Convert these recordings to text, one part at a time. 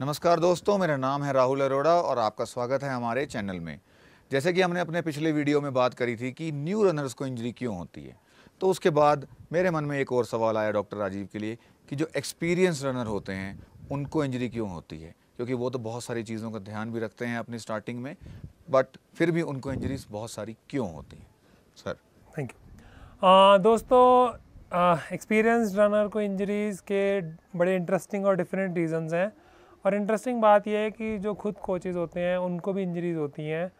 नमस्कार दोस्तों मेरा नाम है राहुल अरोड़ा और आपका स्वागत है हमारे चैनल में जैसे कि हमने अपने पिछले वीडियो में बात करी थी कि न्यू रनर्स को इंजरी क्यों होती है तो उसके बाद मेरे मन में एक और सवाल आया डॉक्टर राजीव के लिए कि जो एक्सपीरियंस रनर होते हैं उनको इंजरी क्यों होती है क्योंकि वो तो बहुत सारी चीज़ों का ध्यान भी रखते हैं अपनी स्टार्टिंग में बट फिर भी उनको इंजरीज बहुत सारी क्यों होती हैं सर थैंक यू दोस्तों एक्सपीरियंस रनर को इंजरीज़ के बड़े इंटरेस्टिंग और डिफरेंट रीजंस हैं और इंटरेस्टिंग बात यह है कि जो खुद कोचेज़ होते हैं उनको भी इंजरीज होती हैं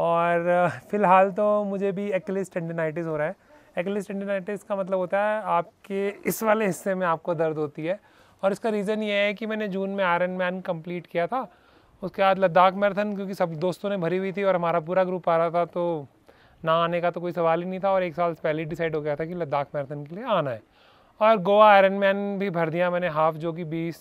और फ़िलहाल तो मुझे भी एक्लिस टेंडेनाइटिस हो रहा है एक्लिस टेंडेनाइटिस का मतलब होता है आपके इस वाले हिस्से में आपको दर्द होती है और इसका रीज़न ये है कि मैंने जून में आयरन मैन कम्प्लीट किया था उसके बाद लद्दाख मैराथन क्योंकि सब दोस्तों ने भरी हुई थी और हमारा पूरा ग्रुप आ रहा था तो ना आने का तो कोई सवाल ही नहीं था और एक साल पहले डिसाइड हो गया था कि लद्दाख मैराथन के लिए आना है और गोवा आयरन मैन भी भर दिया मैंने हाफ जो कि बीस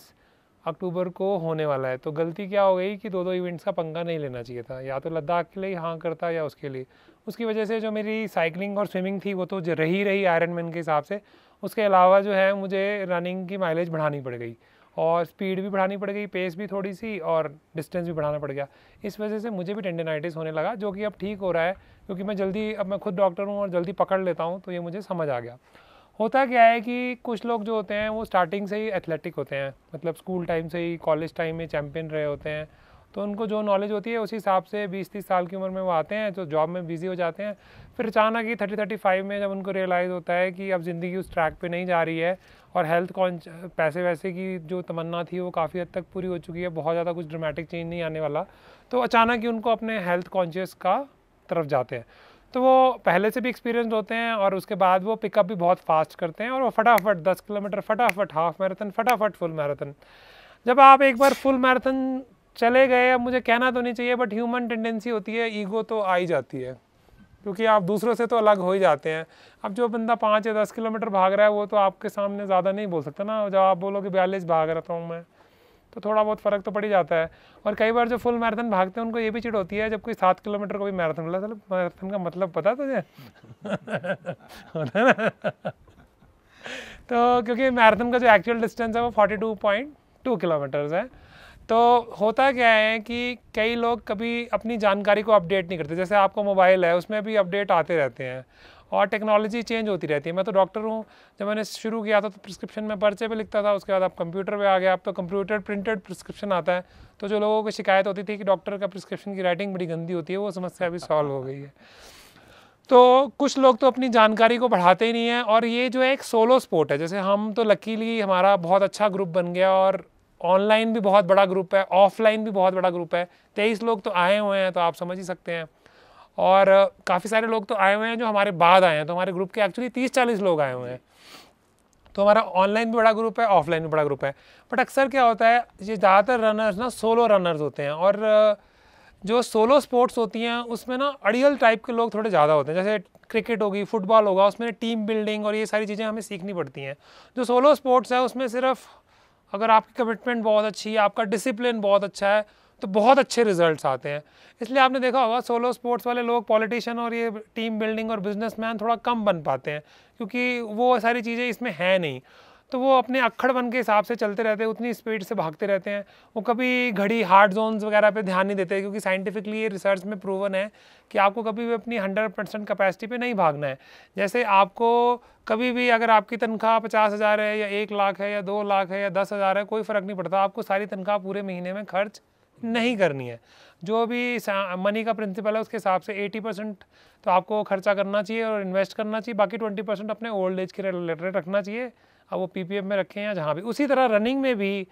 अक्टूबर को होने वाला है तो गलती क्या हो गई कि दो दो इवेंट्स का पंगा नहीं लेना चाहिए था या तो लद्दाख के लिए हाँ करता या उसके लिए उसकी वजह से जो मेरी साइकिलिंग और स्विमिंग थी वो तो रही रही आयरन मैन के हिसाब से उसके अलावा जो है मुझे रनिंग की माइलेज बढ़ानी पड़ गई और स्पीड भी बढ़ानी पड़ गई पेस भी थोड़ी सी और डिस्टेंस भी बढ़ाना पड़ गया इस वजह से मुझे भी टेंडेनाइटिस होने लगा जो कि अब ठीक हो रहा है क्योंकि मैं जल्दी अब मैं खुद डॉक्टर हूँ और जल्दी पकड़ लेता हूँ तो ये मुझे समझ आ गया होता क्या है कि कुछ लोग जो होते हैं वो स्टार्टिंग से ही एथलेटिक होते हैं मतलब स्कूल टाइम से ही कॉलेज टाइम में चैम्पियन रहे होते हैं तो उनको जो नॉलेज होती है उसी हिसाब से 20-30 साल की उम्र में वो आते हैं तो जॉब में बिजी हो जाते हैं फिर अचानक ही थर्टी थर्टी फाइव में जब उनको रियलाइज़ होता है कि अब ज़िंदगी उस ट्रैक पर नहीं जा रही है और हेल्थ कौन पैसे वैसे की जो तमन्ना थी वो काफ़ी हद तक पूरी हो चुकी है बहुत ज़्यादा कुछ ड्रामेटिक चेंज नहीं आने वाला तो अचानक ही उनको अपने हेल्थ कॉन्शियस का तरफ जाते हैं तो वो पहले से भी एक्सपीरियंस होते हैं और उसके बाद वो पिकअप भी बहुत फास्ट करते हैं और वो फटाफट दस किलोमीटर फटाफट हाफ मैराथन फटाफट फुल मैराथन जब आप एक बार फुल मैराथन चले गए अब मुझे कहना तो नहीं चाहिए बट ह्यूमन टेंडेंसी होती है ईगो तो आ ही जाती है क्योंकि आप दूसरों से तो अलग हो ही जाते हैं अब जो बंदा पाँच या दस किलोमीटर भाग रहा है वो तो आपके सामने ज़्यादा नहीं बोल सकता ना जब आप बोलो कि बयालीस भाग रहा हूँ मैं तो थोड़ा बहुत फ़र्क तो पड़ ही जाता है और कई बार जो फुल मैराथन भागते हैं उनको ये भी चिड़ होती है जब कोई सात किलोमीटर को भी मैराथन मिला चलो मैराथन का मतलब पता तुझे होता है ना तो क्योंकि मैराथन का जो एक्चुअल डिस्टेंस है वो forty two point two kilometres है तो होता क्या है कि कई लोग कभी अपनी जानकारी को अपडेट नहीं करते जैसे आपका मोबाइल है उसमें भी अपडेट आते रहते हैं और टेक्नोलॉजी चेंज होती रहती है मैं तो डॉक्टर हूँ जब मैंने शुरू किया था तो प्रिस्क्रिप्शन में पर्चे पर लिखता था उसके बाद आप कंप्यूटर पर आ गया अब तो कंप्यूटर प्रिंटेड प्रिस्क्रिप्शन आता है तो जो लोगों को शिकायत होती थी कि डॉक्टर का प्रिस्क्रिप्शन की राइटिंग बड़ी गंदी होती है वो समस्या अभी सॉल्व हो गई है तो कुछ लोग तो अपनी जानकारी को बढ़ाते ही नहीं हैं और ये जो है एक सोलो स्पोर्ट है जैसे हम तो लकीली हमारा बहुत अच्छा ग्रुप बन गया और ऑनलाइन भी बहुत बड़ा ग्रुप है ऑफलाइन भी बहुत बड़ा ग्रुप है तेईस लोग तो आए हुए हैं तो आप समझ ही सकते हैं और काफ़ी सारे लोग तो आए हुए हैं जो हमारे बाद आए हैं तो हमारे ग्रुप के एक्चुअली तीस चालीस लोग आए हुए हैं तो हमारा ऑनलाइन भी बड़ा ग्रुप है ऑफलाइन भी बड़ा ग्रुप है बट अक्सर क्या होता है ये ज़्यादातर रनर्स ना सोलो रनर्स होते हैं और जो सोलो स्पोर्ट्स होती हैं उसमें ना अड़ियल टाइप के लोग थोड़े ज़्यादा होते हैं जैसे क्रिकेट होगी फुटबॉल होगा उसमें टीम बिल्डिंग और ये सारी चीज़ें हमें सीखनी पड़ती हैं जो सोलो स्पोर्ट्स है उसमें सिर्फ अगर आपकी कमिटमेंट बहुत अच्छी है आपका डिसिप्लिन बहुत अच्छा है तो बहुत अच्छे रिजल्ट्स आते हैं इसलिए आपने देखा होगा सोलो स्पोर्ट्स वाले लोग पॉलिटिशियन और ये टीम बिल्डिंग और बिजनेसमैन थोड़ा कम बन पाते हैं क्योंकि वो सारी चीज़ें इसमें है नहीं तो वो अपने अक्खड़ बन के हिसाब से चलते रहते हैं उतनी स्पीड से भागते रहते हैं वो कभी घड़ी हार्ड जोन्स वगैरह पे ध्यान नहीं देते क्योंकि साइंटिफिकली ये रिसर्च में प्रूवन है कि आपको कभी भी अपनी 100 परसेंट कैपेसिटी पे नहीं भागना है जैसे आपको कभी भी अगर आपकी तनख्वाह पचास हज़ार है या एक लाख है या दो लाख है या दस हज़ार है कोई फ़र्क नहीं पड़ता आपको सारी तनख्वाह पूरे महीने में खर्च नहीं करनी है जो भी मनी का प्रिंसिपल है उसके हिसाब से 80 परसेंट तो आपको खर्चा करना चाहिए और इन्वेस्ट करना चाहिए बाकी 20 परसेंट अपने ओल्ड एज के रिलेटेड रखना चाहिए अब वो पी में रखें या जहाँ भी उसी तरह रनिंग में भी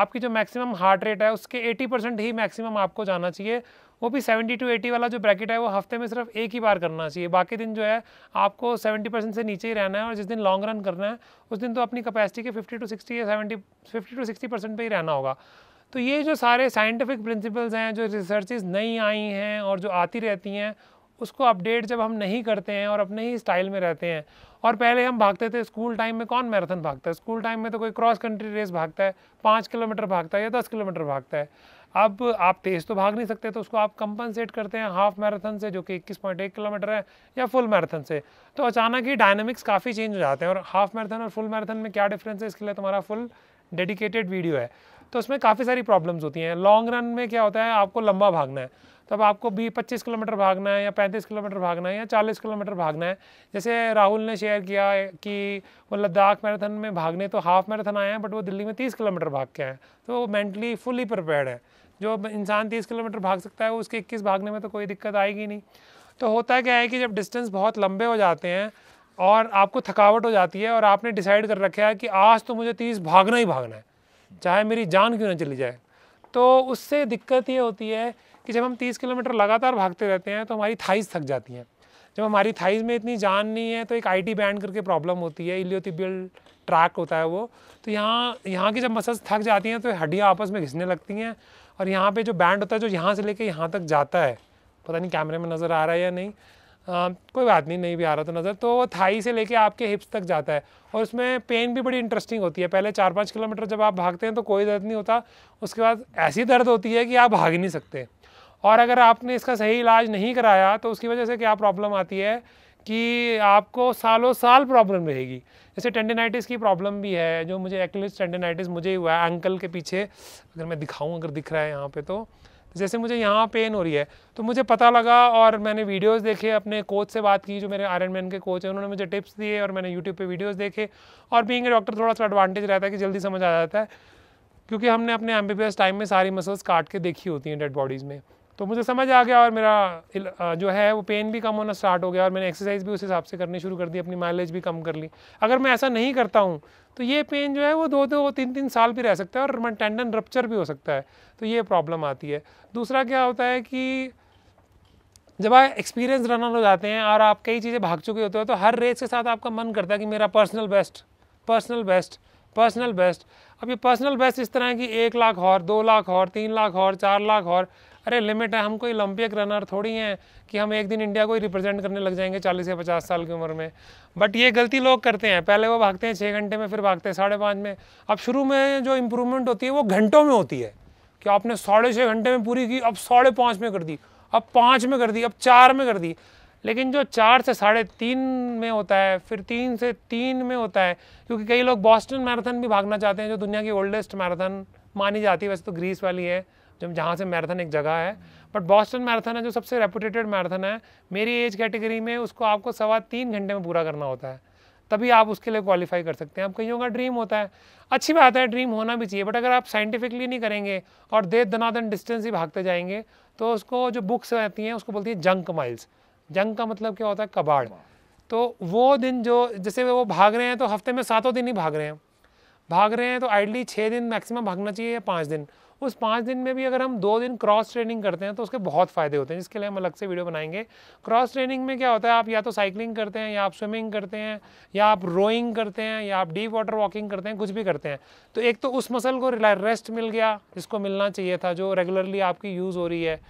आपकी जो मैक्सिमम हार्ट रेट है उसके 80 परसेंट ही मैक्सिमम आपको जाना चाहिए वो भी 70 टू 80 वाला जो ब्रैकेट है वो हफ्ते में सिर्फ एक ही बार करना चाहिए बाकी दिन जो है आपको 70 परसेंट से नीचे ही रहना है और जिस दिन लॉन्ग रन करना है उस दिन तो अपनी कैपेसिटी के 50 टू 60 या 70 50 टू 60 परसेंट पर ही रहना होगा तो ये जो सारे साइंटिफिक प्रिंसिपल्स हैं जो रिसर्चेज नई आई हैं और जो आती रहती हैं उसको अपडेट जब हम नहीं करते हैं और अपने ही स्टाइल में रहते हैं और पहले हम भागते थे स्कूल टाइम में कौन मैराथन भागता है स्कूल टाइम में तो कोई क्रॉस कंट्री रेस भागता है पाँच किलोमीटर भागता है या दस किलोमीटर भागता है अब आप तेज़ तो भाग नहीं सकते तो उसको आप कंपनसेट करते हैं हाफ मैराथन से जो कि इक्कीस पॉइंट एक किलोमीटर है या फुल मैराथन से तो अचानक ही डायनमिक्स काफ़ी चेंज हो जाते हैं और हाफ मैराथन और फुल मैराथन में क्या डिफरेंस है इसके लिए तुम्हारा फुल डेडिकेटेड वीडियो है तो उसमें काफ़ी सारी प्रॉब्लम्स होती हैं लॉन्ग रन में क्या होता है आपको लंबा भागना है तब तो आपको भी 25 किलोमीटर भागना है या 35 किलोमीटर भागना है या 40 किलोमीटर भागना है जैसे राहुल ने शेयर किया कि वो लद्दाख मैराथन में भागने तो हाफ मैराथन आए हैं बट वो दिल्ली में तीस किलोमीटर भाग के आए तो वो मेंटली फुली प्रिपेयर है जो इंसान तीस किलोमीटर भाग सकता है उसके इक्कीस भागने में तो कोई दिक्कत आएगी नहीं तो होता क्या है कि जब डिस्टेंस बहुत लंबे हो जाते हैं और आपको थकावट हो जाती है और आपने डिसाइड कर रखा है कि आज तो मुझे तीस भागना ही भागना है चाहे मेरी जान क्यों ना चली जाए तो उससे दिक्कत ये होती है कि जब हम 30 किलोमीटर लगातार भागते रहते हैं तो हमारी थाइज थक जाती हैं जब हमारी थाइज में इतनी जान नहीं है तो एक आईटी बैंड करके प्रॉब्लम होती है इलियोटिबियल ट्रैक होता है वो तो यहाँ यहाँ की जब मसल्स थक जाती हैं तो हड्डियाँ आपस में घिसने लगती हैं और यहाँ पे जो बैंड होता है जो यहाँ से लेके यहाँ तक जाता है पता नहीं कैमरे में नज़र आ रहा है या नहीं कोई बात नहीं नहीं भी आ रहा था नज़र तो वो थाई से लेके आपके हिप्स तक जाता है और उसमें पेन भी बड़ी इंटरेस्टिंग होती है पहले चार पाँच किलोमीटर जब आप भागते हैं तो कोई दर्द नहीं होता उसके बाद ऐसी दर्द होती है कि आप भाग नहीं सकते और अगर आपने इसका सही इलाज नहीं कराया तो उसकी वजह से क्या प्रॉब्लम आती है कि आपको सालों साल प्रॉब्लम रहेगी जैसे टेंडेनाइटिस की प्रॉब्लम भी है जो मुझे एक्लिस टेंडेनाइटिस मुझे हुआ है अंकल के पीछे अगर मैं दिखाऊँ अगर दिख रहा है यहाँ पे तो जैसे मुझे यहाँ पेन हो रही है तो मुझे पता लगा और मैंने वीडियोस देखे अपने कोच से बात की जो मेरे आयरन मैन के कोच हैं उन्होंने मुझे टिप्स दिए और मैंने यूट्यूब पे वीडियोस देखे और बीइंग ए डॉक्टर थोड़ा सा एडवांटेज रहता है कि जल्दी समझ आ जाता है क्योंकि हमने अपने एम टाइम में सारी मसल्स काट के देखी होती हैं डेड बॉडीज़ में तो मुझे समझ आ गया और मेरा जो है वो पेन भी कम होना स्टार्ट हो गया और मैंने एक्सरसाइज भी उस हिसाब से करनी शुरू कर दी अपनी माइलेज भी कम कर ली अगर मैं ऐसा नहीं करता हूँ तो ये पेन जो है वो दो दो तीन तीन साल भी रह सकता है और टेंडन रपच्चर भी हो सकता है तो ये प्रॉब्लम आती है दूसरा क्या होता है कि जब आप एक्सपीरियंस रनर हो जाते हैं और आप कई चीज़ें भाग चुके होते हो तो हर रेस के साथ आपका मन करता है कि मेरा personal best personal best personal best अब ये पर्सनल बेस्ट इस तरह है कि एक लाख और दो लाख और तीन लाख और चार लाख और अरे लिमिट है हम कोई ओलंपिक रनर थोड़ी हैं कि हम एक दिन इंडिया को ही रिप्रेजेंट करने लग जाएंगे चालीस से पचास साल की उम्र में बट ये गलती लोग करते हैं पहले वो भागते हैं छः घंटे में फिर भागते हैं साढ़े पाँच में अब शुरू में जो इम्प्रूवमेंट होती है वो घंटों में होती है कि आपने साढ़े छः घंटे में पूरी की अब साढ़े पाँच में कर दी अब पाँच में कर दी अब चार में कर दी लेकिन जो चार से साढ़े तीन में होता है फिर तीन से तीन में होता है क्योंकि कई लोग बॉस्टन मैराथन भी भागना चाहते हैं जो दुनिया की ओल्डेस्ट मैराथन मानी जाती है वैसे तो ग्रीस वाली है जब जहाँ से मैराथन एक जगह है बट बॉस्टन मैराथन है जो सबसे रेपुटेटेड मैराथन है मेरी एज कैटेगरी में उसको आपको सवा तीन घंटे में पूरा करना होता है तभी आप उसके लिए क्वालिफाई कर सकते हैं आप कहीं का ड्रीम होता है अच्छी बात है ड्रीम होना भी चाहिए बट अगर आप साइंटिफिकली नहीं करेंगे और देर दना डिस्टेंस ही भागते जाएंगे तो उसको जो बुक्स रहती हैं उसको बोलती हैं जंक माइल्स जंक का मतलब क्या होता है कबाड़ तो वो दिन जो जैसे वो भाग रहे हैं तो हफ्ते में सातों दिन ही भाग रहे हैं भाग रहे हैं तो आइडली छः दिन मैक्सिमम भागना चाहिए या पाँच दिन उस पाँच दिन में भी अगर हम दो दिन क्रॉस ट्रेनिंग करते हैं तो उसके बहुत फ़ायदे होते हैं जिसके लिए हम अलग से वीडियो बनाएंगे क्रॉस ट्रेनिंग में क्या होता है आप या तो साइकिलिंग करते हैं या आप स्विमिंग करते हैं या आप रोइंग करते हैं या आप डीप वाटर वॉकिंग करते हैं कुछ भी करते हैं तो एक तो उस मसल को रेस्ट मिल गया जिसको मिलना चाहिए था जो रेगुलरली आपकी यूज़ हो रही है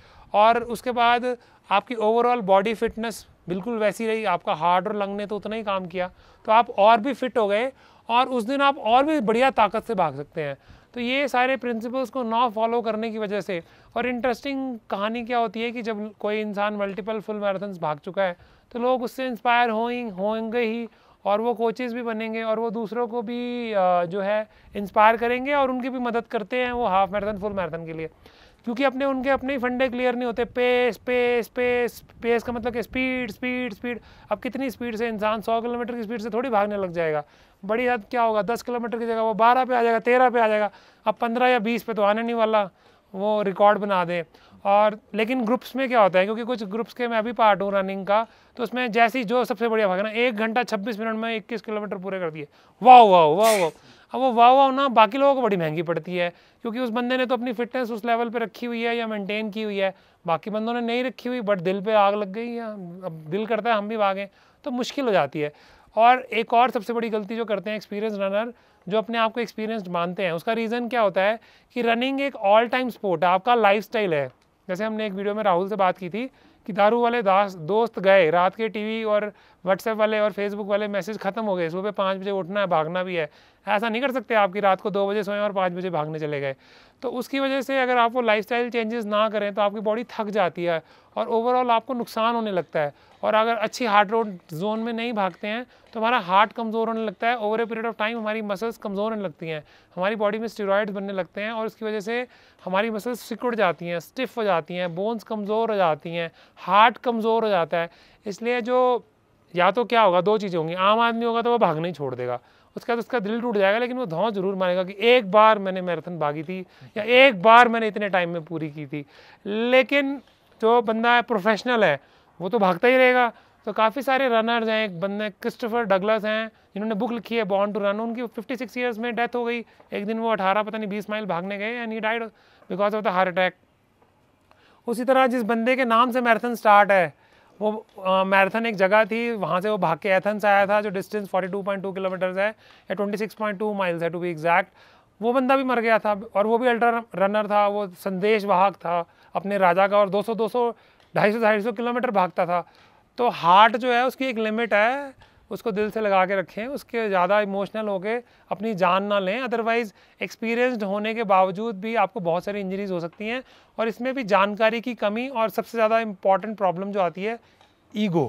और उसके बाद आपकी ओवरऑल बॉडी फिटनेस बिल्कुल वैसी रही आपका हार्ट और लंग ने तो उतना ही काम किया तो आप और भी फिट हो गए और उस दिन आप और भी बढ़िया ताकत से भाग सकते हैं तो ये सारे प्रिंसिपल्स को ना फॉलो करने की वजह से और इंटरेस्टिंग कहानी क्या होती है कि जब कोई इंसान मल्टीपल फुल मैराथन्स भाग चुका है तो लोग उससे इंस्पायर होई होंगे ही और वो कोचेज़ भी बनेंगे और वो दूसरों को भी जो है इंस्पायर करेंगे और उनकी भी मदद करते हैं वो हाफ़ मैराथन फुल मैराथन के लिए क्योंकि अपने उनके अपने ही फंडे क्लियर नहीं होते पेस पेस पेस पेस का मतलब कि स्पीड स्पीड स्पीड अब कितनी स्पीड से इंसान सौ किलोमीटर की स्पीड से थोड़ी भागने लग जाएगा बड़ी हद क्या होगा दस किलोमीटर की जगह वो बारह पे आ जाएगा तेरह पे आ जाएगा अब पंद्रह या बीस पे तो आने नहीं वाला वो रिकॉर्ड बना दे और लेकिन ग्रुप्स में क्या होता है क्योंकि कुछ ग्रुप्स के मैं अभी पार्ट हूँ रनिंग का तो उसमें जैसी जो सबसे बढ़िया भागना एक घंटा छब्बीस मिनट में इक्कीस किलोमीटर पूरे कर दिए वाह वाह वाह वाह अब वो वाह वाह ना बाकी लोगों को बड़ी महंगी पड़ती है क्योंकि उस बंदे ने तो अपनी फिटनेस उस लेवल पे रखी हुई है या मेंटेन की हुई है बाकी बंदों ने नहीं रखी हुई बट दिल पे आग लग गई या अब दिल करता है हम भी भागें तो मुश्किल हो जाती है और एक और सबसे बड़ी गलती जो करते हैं एक्सपीरियंस रनर जो अपने आप को एक्सपीरियंस मानते हैं उसका रीज़न क्या होता है कि रनिंग एक ऑल टाइम स्पोर्ट है आपका लाइफ है जैसे हमने एक वीडियो में राहुल से बात की थी कि दारू वाले दास दोस्त गए रात के टीवी और व्हाट्सएप वाले और फेसबुक वाले मैसेज खत्म हो गए सुबह पाँच बजे उठना है भागना भी है ऐसा नहीं कर सकते आपकी रात को दो बजे सोएं और पाँच बजे भागने चले गए तो उसकी वजह से अगर आप वो लाइफस्टाइल चेंजेस ना करें तो आपकी बॉडी थक जाती है और ओवरऑल आपको नुकसान होने लगता है और अगर अच्छी हार्ट रोड जोन में नहीं भागते हैं तो हमारा हार्ट कमज़ोर होने लगता है over a period of time हमारी मसल्स कमज़ोर होने लगती हैं हमारी बॉडी में स्टेरॉयड्स बनने लगते हैं और उसकी वजह से हमारी मसल्स सिकुड़ जाती हैं स्टिफ हो जाती हैं बोन्स कमज़ोर हो जाती हैं हार्ट कमज़ोर हो जाता है इसलिए जो या तो क्या होगा दो चीज़ें होंगी आम आदमी होगा तो वह भागना ही छोड़ देगा उसके बाद तो उसका दिल टूट जाएगा लेकिन वो धौं जरूर मानेगा कि एक बार मैंने मैराथन भागी थी या एक बार मैंने इतने टाइम में पूरी की थी लेकिन जो बंदा है प्रोफेशनल है वो तो भागता ही रहेगा तो काफ़ी सारे रनर्स हैं एक बंदे क्रिस्टोफर डगलस हैं जिन्होंने बुक लिखी है बॉन्ड टू रन उनकी 56 ईयर्स में डेथ हो गई एक दिन वो 18 पता नहीं 20 माइल भागने गए and he died because of the heart attack उसी तरह जिस बंदे के नाम से मैराथन स्टार्ट है वो मैराथन एक जगह थी वहाँ से वो भाग के एथेंस आया था जो डिस्टेंस 42.2 किलोमीटर्स है या 26.2 माइल्स है टू बी एग्जैक्ट वो बंदा भी मर गया था और वो भी अल्ट्रा रनर था वो संदेश वाहक था अपने राजा का और 200 200 250 250 किलोमीटर भागता था तो हार्ट जो है उसकी एक लिमिट है उसको दिल से लगा के रखें उसके ज़्यादा इमोशनल होकर अपनी जान ना लें अदरवाइज़ एक्सपीरियंस्ड होने के बावजूद भी आपको बहुत सारी इंजरीज हो सकती हैं और इसमें भी जानकारी की कमी और सबसे ज़्यादा इम्पॉर्टेंट प्रॉब्लम जो आती है ईगो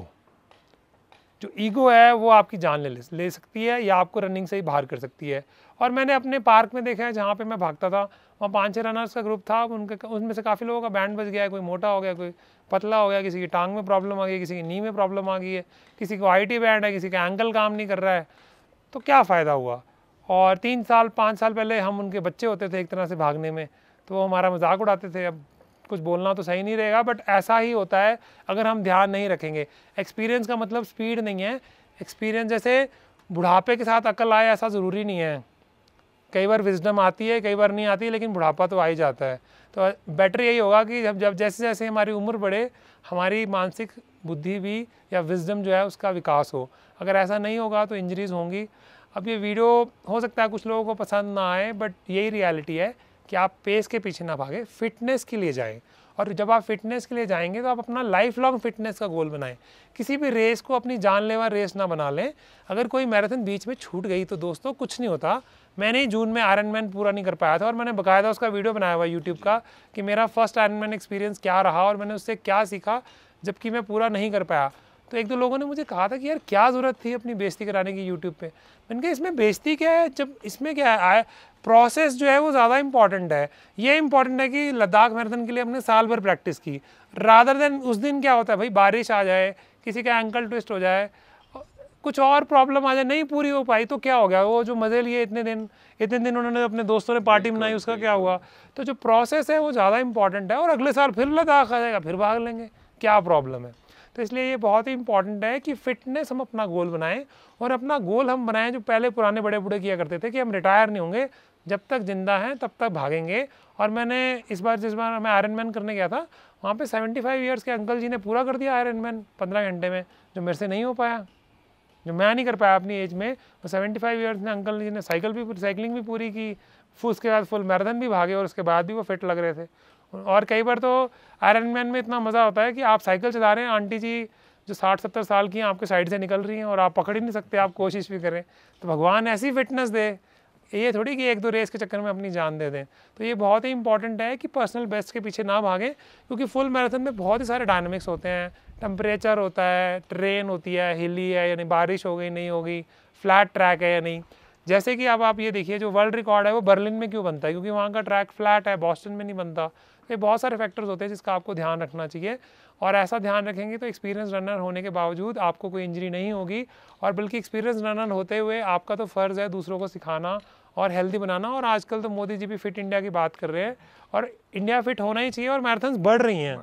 जो ईगो है वो आपकी जान ले ले सकती है या आपको रनिंग से ही बाहर कर सकती है और मैंने अपने पार्क में देखा है जहाँ पे मैं भागता था वहाँ पाँच छः रनर्स का ग्रुप था उनके उनमें से काफ़ी लोगों का बैंड बज गया है कोई मोटा हो गया कोई पतला हो गया किसी की टांग में प्रॉब्लम आ गई किसी की नी में प्रॉब्लम आ गई है किसी को आई टी बैंड है किसी का एंकल काम नहीं कर रहा है तो क्या फ़ायदा हुआ और तीन साल पाँच साल पहले हम उनके बच्चे होते थे एक तरह से भागने में तो वो हमारा मजाक उड़ाते थे अब कुछ बोलना तो सही नहीं रहेगा बट ऐसा ही होता है अगर हम ध्यान नहीं रखेंगे एक्सपीरियंस का मतलब स्पीड नहीं है एक्सपीरियंस जैसे बुढ़ापे के साथ अकल आए ऐसा ज़रूरी नहीं है कई बार विजडम आती है कई बार नहीं आती है लेकिन बुढ़ापा तो आ ही जाता है तो बेटर यही होगा कि जब जब जैसे जैसे हमारी उम्र बढ़े हमारी मानसिक बुद्धि भी या विजडम जो है उसका विकास हो अगर ऐसा नहीं होगा तो इंजरीज होंगी अब ये वीडियो हो सकता है कुछ लोगों को पसंद ना आए बट यही रियलिटी है कि आप पेस के पीछे ना भागें फिटनेस के लिए जाएँ और जब आप फिटनेस के लिए जाएंगे तो आप अपना लाइफ लॉन्ग फिटनेस का गोल बनाएं किसी भी रेस को अपनी जानलेवा रेस ना बना लें अगर कोई मैराथन बीच में छूट गई तो दोस्तों कुछ नहीं होता मैंने जून में आयरन मैन पूरा नहीं कर पाया था और मैंने बकायदा उसका वीडियो बनाया हुआ यूट्यूब का कि मेरा फर्स्ट आयरन मैन एक्सपीरियंस क्या रहा और मैंने उससे क्या सीखा जबकि मैं पूरा नहीं कर पाया तो एक दो लोगों ने मुझे कहा था कि यार क्या ज़रूरत थी अपनी बेजती कराने की यूट्यूब पे मैंने कहा इसमें बेजती क्या है जब इसमें क्या है प्रोसेस जो है वो ज़्यादा इंपॉर्टेंट है ये इंपॉर्टेंट है कि लद्दाख मैराथन के लिए हमने साल भर प्रैक्टिस की रादर देन उस दिन क्या होता है भाई बारिश आ जाए किसी का एंकल ट्विस्ट हो जाए कुछ और प्रॉब्लम आ जाए नहीं पूरी हो पाई तो क्या हो गया वो जो मज़े लिए इतने दिन इतने दिन उन्होंने अपने दोस्तों ने पार्टी बनाई उसका क्या हुआ तो जो प्रोसेस है वो ज़्यादा इंपॉर्टेंट है और अगले साल फिर लद्दाख आ जाएगा फिर भाग लेंगे क्या प्रॉब्लम है तो इसलिए ये बहुत ही इंपॉर्टेंट है कि फिटनेस हम अपना गोल बनाएं और अपना गोल हम बनाएं जो पहले पुराने बड़े बूढ़े किया करते थे कि हम रिटायर नहीं होंगे जब तक जिंदा हैं तब तक भागेंगे और मैंने इस बार जिस बार मैं आयरन मैन करने गया था वहाँ पे 75 फाइव ईयर्स के अंकल जी ने पूरा कर दिया आयरन मैन पंद्रह घंटे में जो मेरे से नहीं हो पाया जो मैं नहीं कर पाया अपनी एज में वो सेवेंटी फाइव ईयर्स में अंकल जी ने साइकिल भी साइकिलिंग भी पूरी की उसके बाद फुल मैराथन भी भागे और उसके बाद भी वो फिट लग रहे थे और कई बार तो आयरन मैन में इतना मज़ा होता है कि आप साइकिल चला रहे हैं आंटी जी जो साठ सत्तर साल की हैं आपके साइड से निकल रही हैं और आप पकड़ ही नहीं सकते आप कोशिश भी करें तो भगवान ऐसी फिटनेस दे ये थोड़ी कि एक दो रेस के चक्कर में अपनी जान दे दें तो ये बहुत ही इंपॉर्टेंट है कि पर्सनल बेस्ट के पीछे ना भागें क्योंकि फुल मैराथन में बहुत ही सारे डायनमिक्स होते हैं टम्परेचर होता है ट्रेन होती है हिली है यानी बारिश हो गई नहीं होगी फ्लैट ट्रैक है या नहीं जैसे कि अब आप ये देखिए जो वर्ल्ड रिकॉर्ड है वो बर्लिन में क्यों बनता है क्योंकि वहाँ का ट्रैक फ्लैट है बॉस्टन में नहीं बनता तो ये बहुत सारे फैक्टर्स होते हैं जिसका आपको ध्यान रखना चाहिए और ऐसा ध्यान रखेंगे तो एक्सपीरियंस रनर होने के बावजूद आपको कोई इंजरी नहीं होगी और बल्कि एक्सपीरियंस रनर होते हुए आपका तो फ़र्ज़ है दूसरों को सिखाना और हेल्दी बनाना और आजकल तो मोदी जी भी फिट इंडिया की बात कर रहे हैं और इंडिया फिट होना ही चाहिए और मैराथन्स बढ़ रही हैं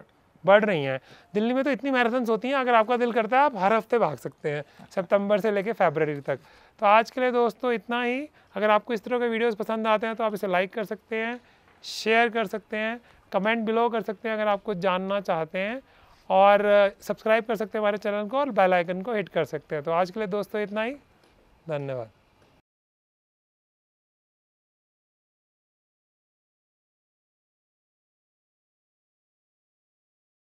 बढ़ रही हैं दिल्ली में तो इतनी मैराथन्स होती हैं अगर आपका दिल करता है आप हर हफ्ते भाग सकते हैं सितंबर से लेकर फेबररी तक तो आज के लिए दोस्तों इतना ही अगर आपको इस तरह के वीडियोस पसंद आते हैं तो आप इसे लाइक कर सकते हैं शेयर कर सकते हैं कमेंट बिलो कर सकते हैं अगर आप कुछ जानना चाहते हैं और सब्सक्राइब कर सकते हैं हमारे चैनल को और बेल आइकन को हिट कर सकते हैं तो आज के लिए दोस्तों इतना ही धन्यवाद